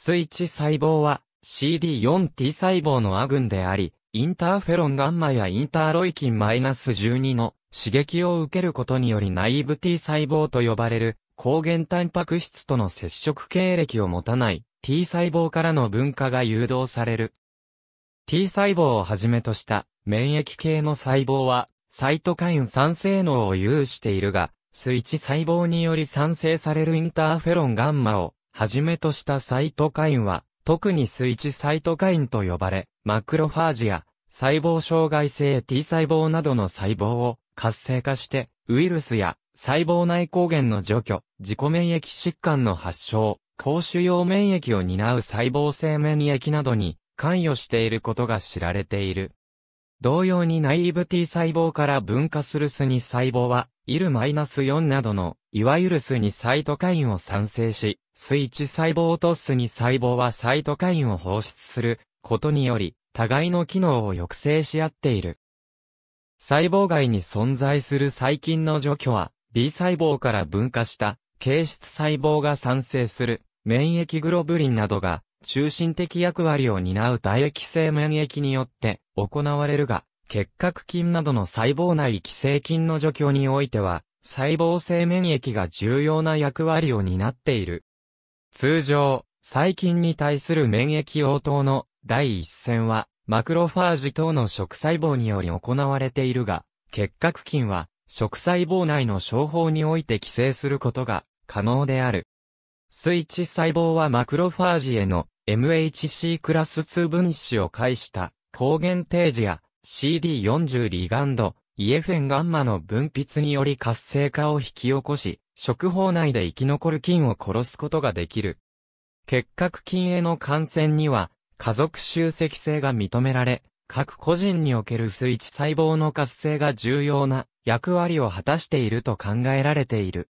スイッチ細胞は CD4T 細胞のア群であり、インターフェロンガンマやインターロイキンマイナス -12 の刺激を受けることによりナイブ T 細胞と呼ばれる抗原タンパク質との接触経歴を持たない T 細胞からの分化が誘導される。T 細胞をはじめとした免疫系の細胞はサイトカイン酸性能を有しているが、スイッチ細胞により酸性されるインターフェロンガンマをはじめとしたサイトカインは、特にスイッチサイトカインと呼ばれ、マクロファージや細胞障害性 T 細胞などの細胞を活性化して、ウイルスや細胞内抗原の除去、自己免疫疾患の発症、高腫用免疫を担う細胞性免疫などに関与していることが知られている。同様にナイーブ T 細胞から分化するスニ細胞は、イル -4 などの、いわゆるスニサイトカインを産生し、スイッチ細胞とスニ細胞はサイトカインを放出することにより、互いの機能を抑制し合っている。細胞外に存在する細菌の除去は、B 細胞から分化した、形質細胞が産生する、免疫グロブリンなどが、中心的役割を担う唾液性免疫によって行われるが、結核菌などの細胞内寄生菌の除去においては、細胞性免疫が重要な役割を担っている。通常、細菌に対する免疫応答の第一線は、マクロファージ等の食細胞により行われているが、結核菌は食細胞内の症法において寄生することが可能である。スイッチ細胞はマクロファージへの MHC クラス2分子を介した抗原提示や CD40 リガンド、イエフェンガンマの分泌により活性化を引き起こし、食法内で生き残る菌を殺すことができる。結核菌への感染には、家族集積性が認められ、各個人におけるスイッチ細胞の活性が重要な役割を果たしていると考えられている。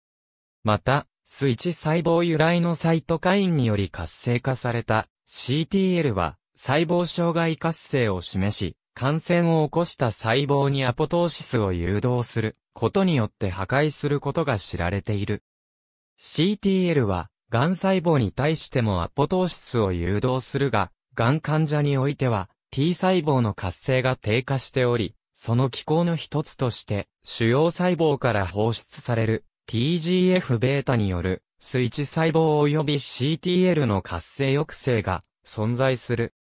また、スイチ細胞由来のサイトカインにより活性化された CTL は細胞障害活性を示し、感染を起こした細胞にアポトーシスを誘導することによって破壊することが知られている。CTL は、癌細胞に対してもアポトーシスを誘導するが、癌患者においては、T 細胞の活性が低下しており、その機構の一つとして、主要細胞から放出される TGF β による、スイッチ細胞及び CTL の活性抑制が存在する。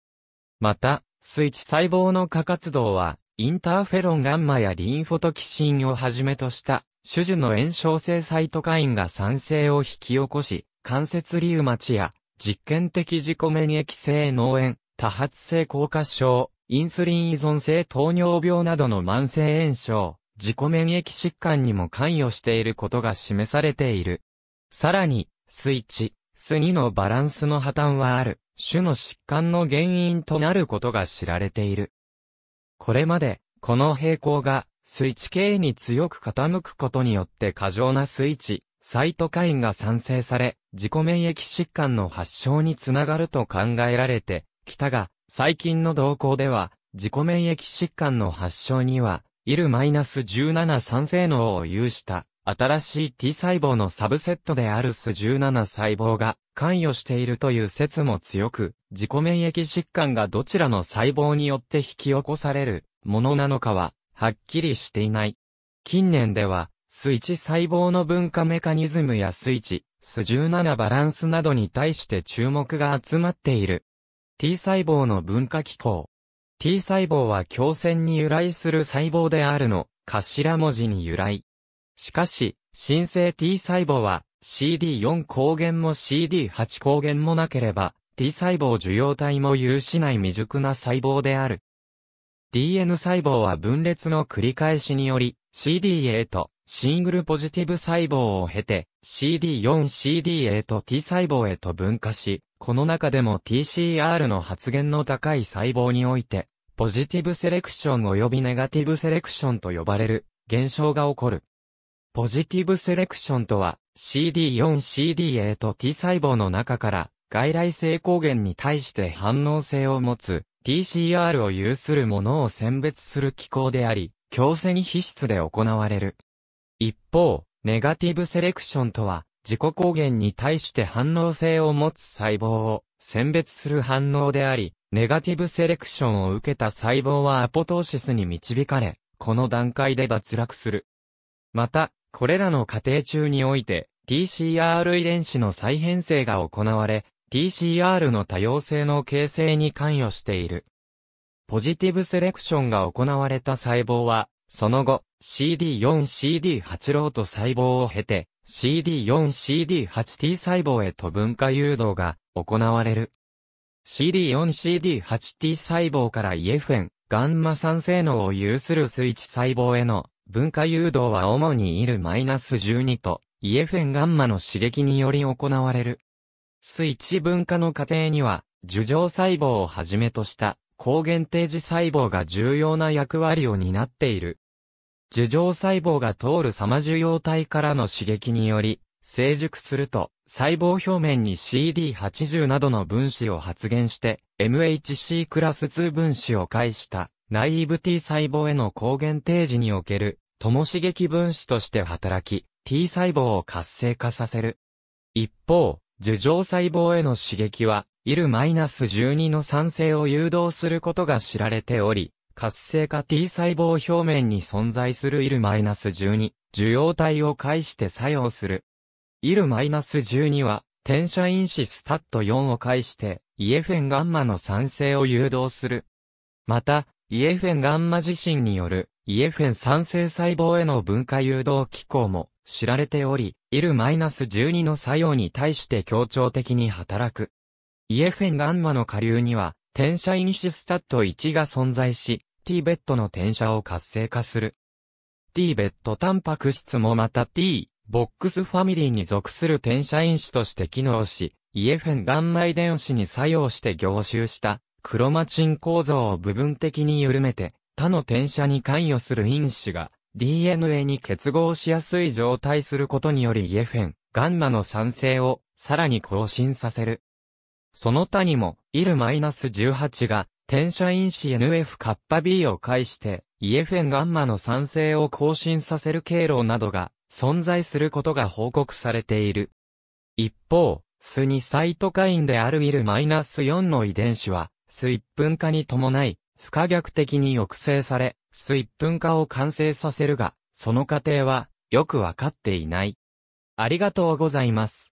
また、スイッチ細胞の過活動は、インターフェロンガンマやリンフォトキシンをはじめとした、種々の炎症性サイトカインが酸性を引き起こし、関節リウマチや、実験的自己免疫性脳炎、多発性硬化症、インスリン依存性糖尿病などの慢性炎症、自己免疫疾患にも関与していることが示されている。さらに、スイッチ、スニのバランスの破綻はある、種の疾患の原因となることが知られている。これまで、この平行が、スイッチ系に強く傾くことによって過剰なスイッチ、サイトカインが産生され、自己免疫疾患の発症につながると考えられてきたが、最近の動向では、自己免疫疾患の発症には、イル -17 酸性能を有した新しい T 細胞のサブセットである S17 細胞が関与しているという説も強く、自己免疫疾患がどちらの細胞によって引き起こされるものなのかは、はっきりしていない。近年では、スイチ細胞の分化メカニズムやスイチ、ス17バランスなどに対して注目が集まっている。T 細胞の分化機構、T 細胞は胸腺に由来する細胞であるの頭文字に由来。しかし、新生 T 細胞は CD4 抗原も CD8 抗原もなければ T 細胞受容体も有しない未熟な細胞である。DN 細胞は分裂の繰り返しにより CD A とシングルポジティブ細胞を経て CD4CD A と T 細胞へと分化し、この中でも TCR の発現の高い細胞においてポジティブセレクション及びネガティブセレクションと呼ばれる現象が起こる。ポジティブセレクションとは CD4CD8 と T 細胞の中から外来性抗原に対して反応性を持つ TCR を有するものを選別する機構であり、強制皮質で行われる。一方、ネガティブセレクションとは自己抗原に対して反応性を持つ細胞を選別する反応であり、ネガティブセレクションを受けた細胞はアポトーシスに導かれ、この段階で脱落する。また、これらの過程中において、TCR 遺伝子の再編成が行われ、TCR の多様性の形成に関与している。ポジティブセレクションが行われた細胞は、その後、CD4、CD8 ロート細胞を経て、CD4、CD8T 細胞へと分化誘導が行われる。CD4CD8T 細胞からイエフェン、ガンマ酸性能を有するスイッチ細胞への分化誘導は主にイル -12 とイエフェンガンマの刺激により行われる。スイッチ分化の過程には、樹状細胞をはじめとした抗原定時細胞が重要な役割を担っている。樹状細胞が通る様マ受容体からの刺激により、成熟すると、細胞表面に CD80 などの分子を発現して、MHC クラス2分子を介した、ナイーブ T 細胞への抗原提示における、共刺激分子として働き、T 細胞を活性化させる。一方、樹状細胞への刺激は、イル -12 の酸性を誘導することが知られており、活性化 T 細胞表面に存在するイル -12、受容体を介して作用するイル -12 は、転写因子スタット4を介して、イエフェンガンマの酸性を誘導する。また、イエフェンガンマ自身による、イエフェン酸性細胞への分解誘導機構も知られており、イル -12 の作用に対して協調的に働く。イエフェンガンマの下流には、転写因子スタット1が存在し、T ベットの転写を活性化する。T ベットタンパク質もまた T、ボックスファミリーに属する転写因子として機能し、イエフェンガンマ遺伝子に作用して凝集したクロマチン構造を部分的に緩めて、他の転写に関与する因子が DNA に結合しやすい状態することによりイエフェン、ガンマの酸性をさらに更新させる。その他にも、ナス1 8が転写因子 NF カッパ B を介して、イエフェンガンマの酸性を更新させる経路などが存在することが報告されている。一方、スにサイトカインであるナス4の遺伝子は、ス一分化に伴い、不可逆的に抑制され、ス一分化を完成させるが、その過程は、よくわかっていない。ありがとうございます。